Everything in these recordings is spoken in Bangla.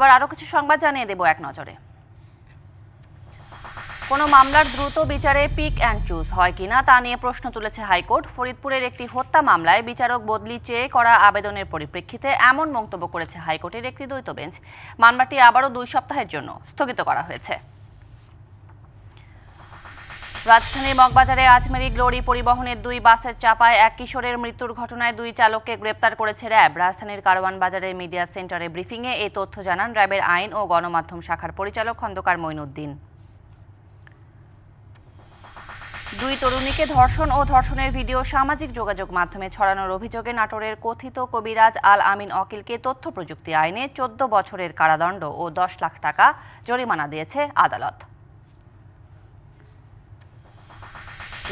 এবার আরও কিছু সংবাদ জানিয়ে দেব এক নজরে কোনো মামলার দ্রুত বিচারে পিক অ্যান্ড চুজ হয় কিনা তা নিয়ে প্রশ্ন তুলেছে হাইকোর্ট ফরিদপুরের একটি হত্যা মামলায় বিচারক বদলি চেয়ে করা আবেদনের পরিপ্রেক্ষিতে এমন মন্তব্য করেছে হাইকোর্টের একটি দ্বৈত বেঞ্চ মামলাটি আবারও দুই সপ্তাহের জন্য স্থগিত করা হয়েছে রাজধানীর মগবাজারে আজমেরি গ্লোরি পরিবহনের দুই বাসের চাপায় এক কিশোরের মৃত্যুর ঘটনায় দুই চালককে গ্রেপ্তার করেছে র্যাব রাজধানীর কারওয়ান বাজারের মিডিয়া সেন্টারে ব্রিফিংয়ে এই তথ্য জানান র্যাবের আইন ও গণমাধ্যম শাখার পরিচালক খন্দকার মঈনুদ্দিন দুই তরুণীকে ধর্ষণ ও ধর্ষণের ভিডিও সামাজিক যোগাযোগ মাধ্যমে ছড়ানোর অভিযোগে নাটোরের কথিত কবিরাজ আল আমিন অকিলকে তথ্য প্রযুক্তি আইনে চোদ্দ বছরের কারাদণ্ড ও দশ লাখ টাকা জরিমানা দিয়েছে আদালত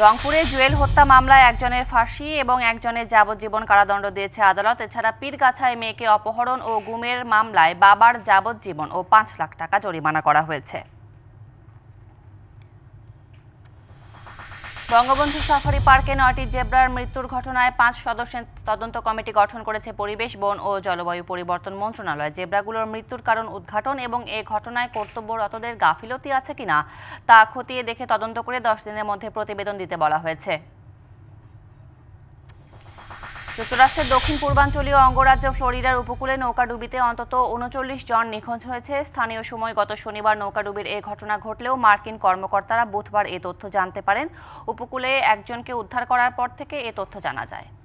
রংপুরে জুয়েল হত্যা মামলায় একজনের ফাঁসি এবং একজনের যাবজ্জীবন কারাদণ্ড দিয়েছে আদালত এছাড়া পীরগাছায় মেয়েকে অপহরণ ও গুমের মামলায় বাবার যাবজ্জীবন ও পাঁচ লাখ টাকা জরিমানা করা হয়েছে বঙ্গবন্ধু সাফারি পার্কে নয়টি জেব্রার মৃত্যুর ঘটনায় পাঁচ সদস্যের তদন্ত কমিটি গঠন করেছে পরিবেশ বন ও জলবায়ু পরিবর্তন মন্ত্রণালয় জেব্রাগুলোর মৃত্যুর কারণ উদ্ঘাটন এবং এ ঘটনায় কর্তব্যরতদের গাফিলতি আছে কিনা তা খতিয়ে দেখে তদন্ত করে দশ দিনের মধ্যে প্রতিবেদন দিতে বলা হয়েছে যুক্তরাষ্ট্রের দক্ষিণ পূর্বাঞ্চলীয় অঙ্গরাজ্য ফ্লোরিডার উপকূলে নৌকাডুবিতে অন্তত উনচল্লিশ জন নিখোঁজ হয়েছে স্থানীয় সময় গত শনিবার নৌকাডুবির এ ঘটনা ঘটলেও মার্কিন কর্মকর্তারা বুধবার এ তথ্য জানতে পারেন উপকূলে একজনকে উদ্ধার করার পর থেকে এ তথ্য জানা যায়